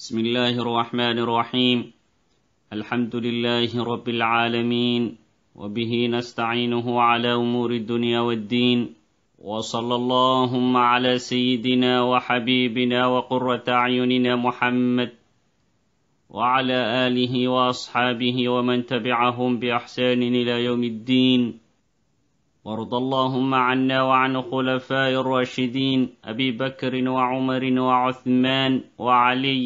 بسم الله الرحمن الرحيم الحمد لله رب العالمين وبه نستعينه على امور الدنيا والدين وصلى اللهم على سيدنا وحبيبنا وقره اعيننا محمد وعلى اله واصحابه ومن تبعهم باحسان الى يوم الدين وارض اللهم عنا وعن الخلفاء الراشدين ابي بكر وعمر وعثمان وعلي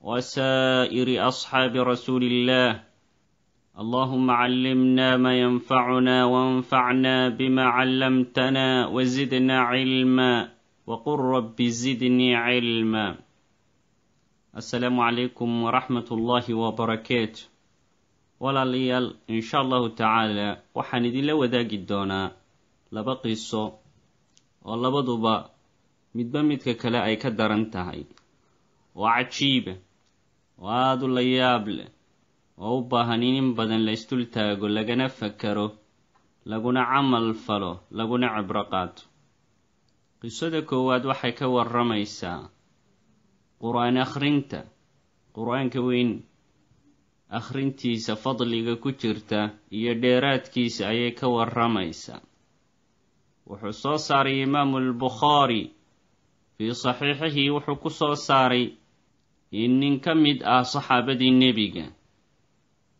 وسائر اصحاب رسول الله اللهم علمنا ما ينفعنا وانفعنا بما علمتنا وزدنا علما وقل رب زدني علما السلام عليكم ورحمة الله وبركاته walaalayaal insha allahu tacaala waxaan idinla wadaagi doonaa laba qiso oo labaduba midba midka kale ay ka daran tahay oo cajiiba oo aada u la yaab leh oo u baahan in in badan la isdul taago lagana fakaro laguna camal falo laguna cibro qaato qisada koowaad waxay ka warramaysaa qur-aan akhrinta qur-aanka weyn akhrintiisa fadliga ku jirta iyo dheeraadkiisa ayay ka warramaysaa wuxuu soo saaray imaamu albukhaari fii saxiixihii wuxuu ku soo saaray iyo nin ka mid ah saxaabadii nebiga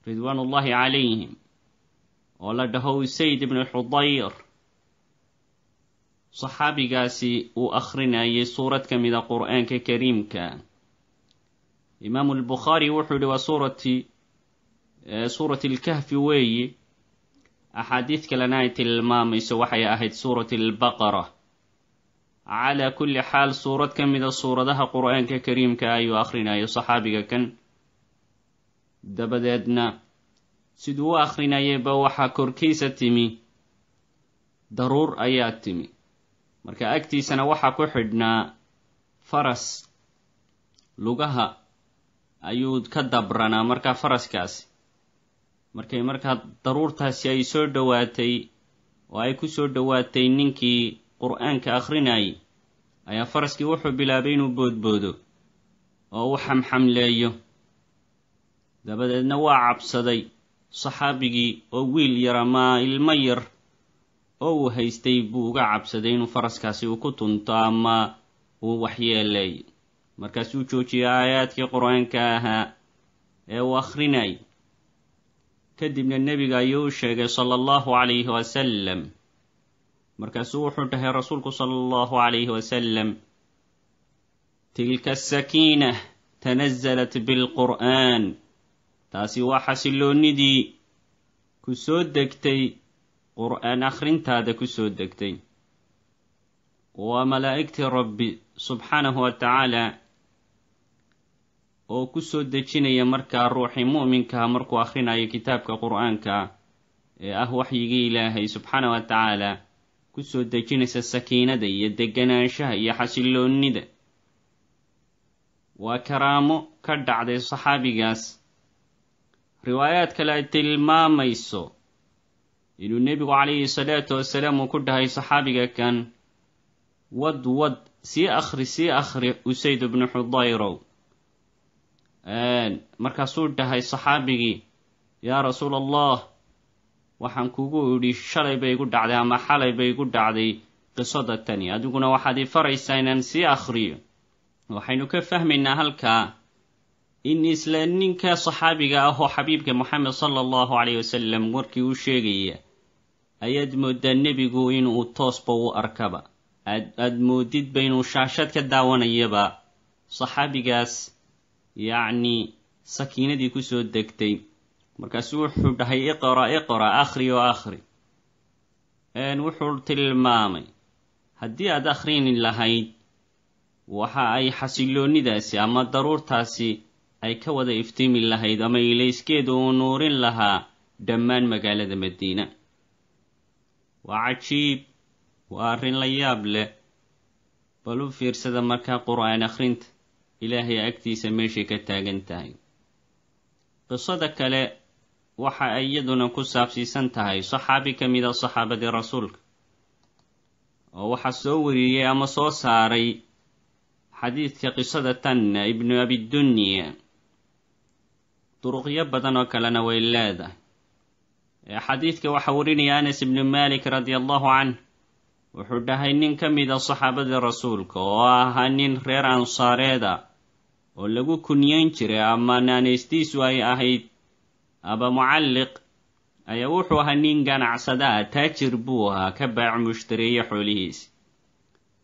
ridwaan ullaahi calayhim oo la dhaho sayd ibnu xudayr saxaabigaasi uu akhrinayay suurad ka mid a ah qur'aanka kariimka imaamu albukhaari wuxuu yihi waa suurati suurati lkahfi weeye axaadiid kalena ay tilmaamayso waxay ahayd suurati albaqara calaa kulli xaal suurad ka mida suuradaha qur-aanka kariimka ah ayuu akhrinayo saxaabiga kan dabadeedna siduu u akhrinayayba waxaa korkiisa timi daruur ayaa timi marka agtiisana waxaa ku xidhnaa faras lugaha ayuu ka dabranaa markaa faraskaasi markay markaa daruurtaasi ay soo dhowaatay oo ay ku soo dhowaatay ninkii qur-aanka akhrinayay ayaa faraskii wuxuu bilaabay inuu boodboodo oo uu xamxamleeyo dabadeedna waa cabsaday saxaabigii oo wiil yar maa ilmo yar oo uu haystay buu uga cabsaday inuu faraskaasi uu ku tunto ama uu waxyeeleeyo markaasuu joojiyey aayaadkii qur-aanka ahaa ee uu akhrinayay kadibna nebiga ayuu u sheegay sala allahu calayhi wasalam markaasuu wuxuu dhahay rasuulku sala allahu calayhi wasalam tilka asakiinah tanazalat bilqur'aan taasi waa xasiloonnidii ku soo degtay qur'aan akhrintaada ku soo degtay waa malaa'igtii rabbi subxaanahu wa tacaala oo ku soo dejinaya markaa ruuxii mu'minkaha ah, markuu akhrinayo kitaabka qur'aanka ee ah waxyigii ilaahay subxaanah wa tacaala kusoo dejinaysa sakiinada iyo degganaanshaha iyo xasiloonnida waa karaamo ka dhacday saxaabigaas riwaayaad kale ay tilmaamayso inuu nebigu calayhi salaatu wasalaam uu ku dhahay saxaabiga kan wad wad sii akhri sii akhri usayd bnu xudayrow markaasuu dhahay saxaabigii yaa rasuul allah waxaan kugu idhi shalay bay igu dhacday ama xalay bay igu dhacday qisada tani adiguna waxaad ii faraysaa inaan sii akhriyo waxaynu ka fahmaynaa halkaa in isla ninka saxaabiga ah oo xabiibka moxamed sala allahu caleyh wasalam warkii u sheegaya ayaad mooddaa nebigu inuu toosba u arkaba aad aada moodidba inuu shaashad ka daawanayaba saxaabigaas yacni sakiinadii kusoo degtay markaasuu wuxuu dhahay iqra iqra akhri oo akhri wuxuu tilmaamay haddii aad akhriyni lahayd waxa ay xasiloonnidaasi ama daruurtaasi ay ka wada iftiimi lahayd ama ilayskeedu uu nuurin lahaa dhammaan magaalada madiina waa cajiib waa arrin la yaab leh bal u fiirsada markaa qur-aan akhrinta ilaahay agtiisa meeshay ka taagan tahay qisada kale waxa ay iyaduna ku saabsiisan tahay saxaabi ka mid a saxaabadii rasuulka oo waxaa soo wariyey ama soo saaray xadiidka qisada tanna ibnu abidunya duruqyo badan oo kalena way leedahay xadiidka waxaa warinaya anas ibnu malik radia allahu canh wuxuu dhahay nin ka mid a saxaabadii rasuulka oo ahaa nin reer ansaareed a oo lagu kunyayn jiray ama naanaystiisu ay ahayd aba mucalliq ayaa wuxuu ahaa nin ganacsada ah taajir buu ahaa ka baac mushtareeya xoolihiisi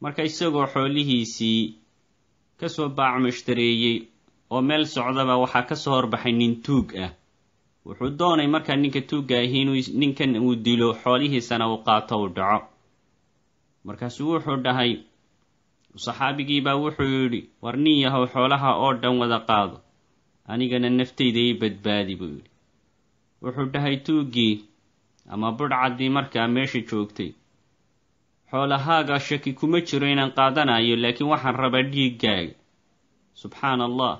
marka isagoo xoolihiisii ka soo baac mushtareeyey oo meel socdaba waxaa ka soo horbaxay nin tuug ah wuxuu doonay markaa ninka tuugga ahi inuu ninkan uu dilo xoolihiisana uu qaato u dhaco markaasuu wuxuu dhahay saxaabigii baa wuxuu yidhi war nin yahow xoolaha oo dhan wada qaado anigana naftayda ii badbaadi buu yidhi wuxuu dhahay tuuggii ama budhcaddii markaa meesha joogtay xoolahaaga shaki kuma jiro inaan qaadanayo laakiin waxaan rabaa dhiiggaaga subxaan allah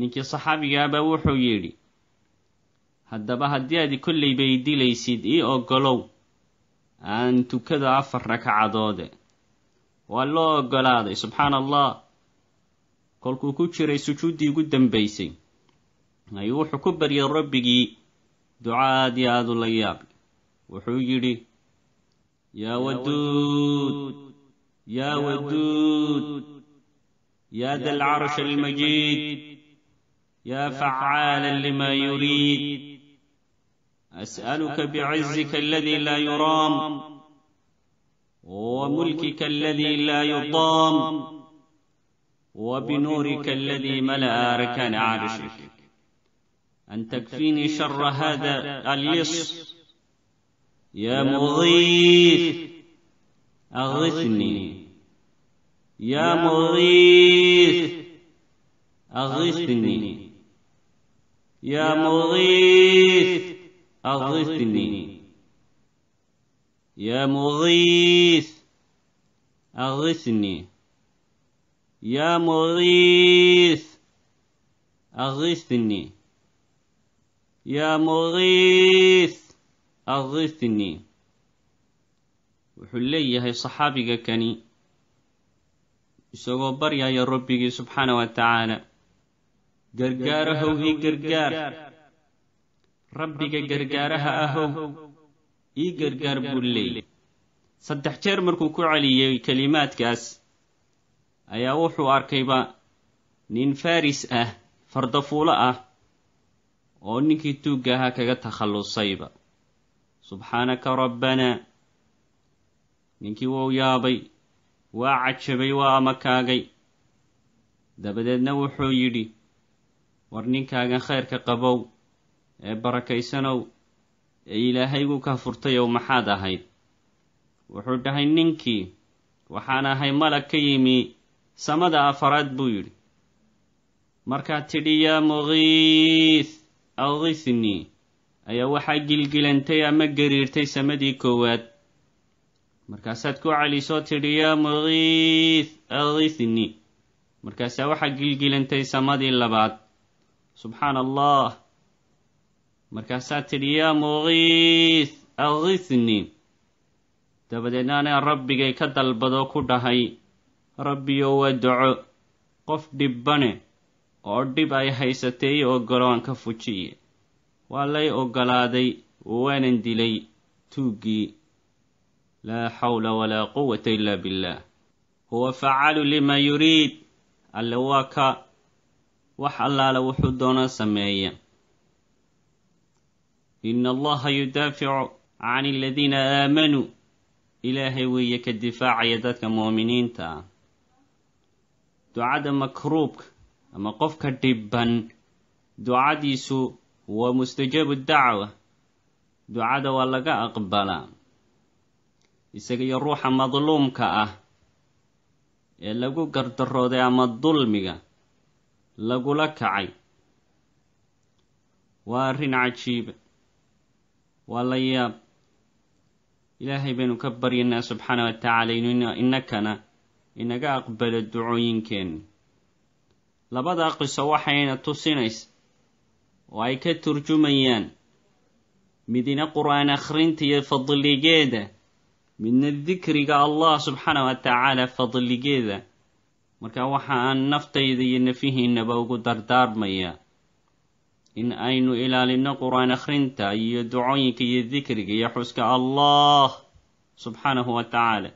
ninkii saxaabigaabaa wuxuu yidhi haddaba haddii aad kollayba i dilaysid ii ogolow aan tukada afar ragcadoode waa loo ogolaaday subxaana allah kolkuu ku jiray sujuuddii ugu dambaysay ayuu wuxuu ku baryay rabbigii دعاء يا ذو الأياب وحجري يا ودود يا ودود يا ذا العرش المجيد يا فعالا لما يريد أسألك بعزك الذي لا يرام وملكك الذي لا يضام وبنورك الذي ملأ ركن عرشك أن تكفيني شر هذا اللص يا مغيث أغثني يا مغيث أغثني يا مغيث أغثني يا مغيث أغثني يا مغيث أغثني yaa muqiis akisni wuxuu leeyahay saxaabiga kani isagoo baryaya rabbigii subxaana wa tacaala gargaarahow ii gargaar rabbiga gargaaraha ahow ii gargaar buu leeyay saddex jeer markuu ku celiyey kelimaadkaas ayaa wuxuu arkayba nin faris ah fardafuulo ah oo ninkii tuugga ahaa kaga takhallusayba subxaanaka rabbanaa ninkii wuu yaabay waa cajabay waa amakaagay dabadeedna wuxuu yidhi war ninkaagan khayrka qabow ee barakaysanow ee ilaahayguu ka furtayow maxaad ahayd wuxuu dhahay ninkii waxaan ahay malag ka yimi samada afaraad buu yidhi markaad tidhi yaa muqiis akhithni ayaa waxaa gilgilantay ama gariirtay samadii koowaad markaasaad ku celiysoo tidhi yaa mukiith akhithni markaasaa waxaa gilgilantay samadii labaad subxaan allah markaasaad tidhi yaa mukiith akhithni dabadeedna rabbigay ka dalbadoo ku dhahay rabbiyo waa daco qof dhibbane oo dhib ay haysatay oo garoonka fujiye waa lay oggolaaday waanan dilay tuuggii laa xawla walaa quwata ilaa billaah huwa facalu limaa yuriid alle waa ka wax allaale wuxuu doonaa sameeya in allaha yudaaficu can aladiina aamanuu ilaahay weeye ka difaacaya dadka mu'miniinta ah makruubka ama qofka dhiban ducadiisu waa mustajaabu dacwa ducada waa laga aqbalaa isaga iyo ruuxa madluumka ah ee lagu gardarooday ama dulmiga lagula kacay waa arrin cajiiba waa la yaab ilaahay baynu ka baryanaa subxaana wa tacaala innakana inaga aqbalo ducooyinkeenna labadaa qiso waxayna tusinays oo ay ka turjumayaan midna qur-aan akhrintiyo fadligeeda midna dikriga allah subxaana wa tacaala fadligeeda marka waxa aan naftayda iyo nafihiinaba ugu dardaarmayaa in aynu ilaalinno qur-aan akhrinta iyo ducooyinka iyo dikriga iyo xuska allah subxaanahu wa tacaala